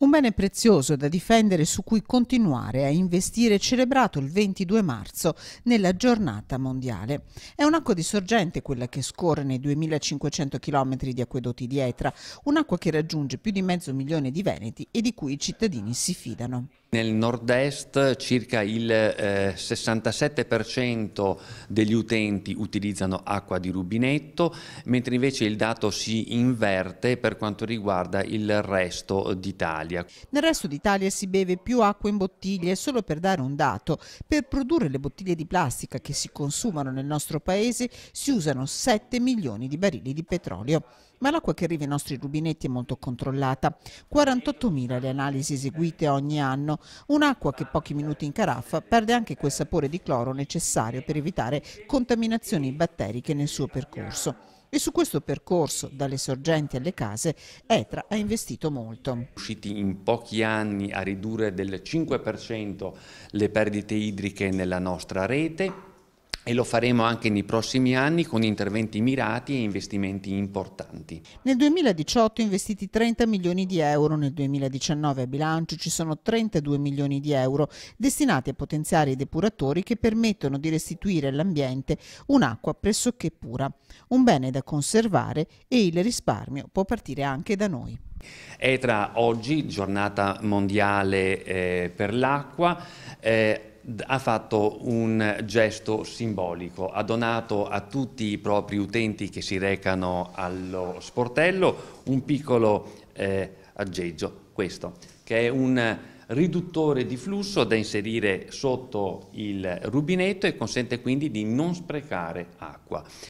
Un bene prezioso da difendere su cui continuare a investire celebrato il 22 marzo nella giornata mondiale. È un'acqua di sorgente quella che scorre nei 2500 km di acquedotti di Etra, un'acqua che raggiunge più di mezzo milione di veneti e di cui i cittadini si fidano. Nel nord-est circa il eh, 67% degli utenti utilizzano acqua di rubinetto, mentre invece il dato si inverte per quanto riguarda il resto d'Italia. Nel resto d'Italia si beve più acqua in bottiglie, solo per dare un dato. Per produrre le bottiglie di plastica che si consumano nel nostro paese si usano 7 milioni di barili di petrolio. Ma l'acqua che arriva ai nostri rubinetti è molto controllata. 48.000 le analisi eseguite ogni anno Un'acqua che pochi minuti in caraffa perde anche quel sapore di cloro necessario per evitare contaminazioni batteriche nel suo percorso e su questo percorso, dalle sorgenti alle case, ETRA ha investito molto. Riusciti in pochi anni a ridurre del 5% le perdite idriche nella nostra rete, e lo faremo anche nei prossimi anni con interventi mirati e investimenti importanti. Nel 2018 investiti 30 milioni di euro, nel 2019 a bilancio ci sono 32 milioni di euro destinati a potenziare i depuratori che permettono di restituire all'ambiente un'acqua pressoché pura, un bene da conservare e il risparmio può partire anche da noi. È tra oggi, giornata mondiale eh, per l'acqua, eh, ha fatto un gesto simbolico, ha donato a tutti i propri utenti che si recano allo sportello un piccolo eh, aggeggio, questo, che è un riduttore di flusso da inserire sotto il rubinetto e consente quindi di non sprecare acqua.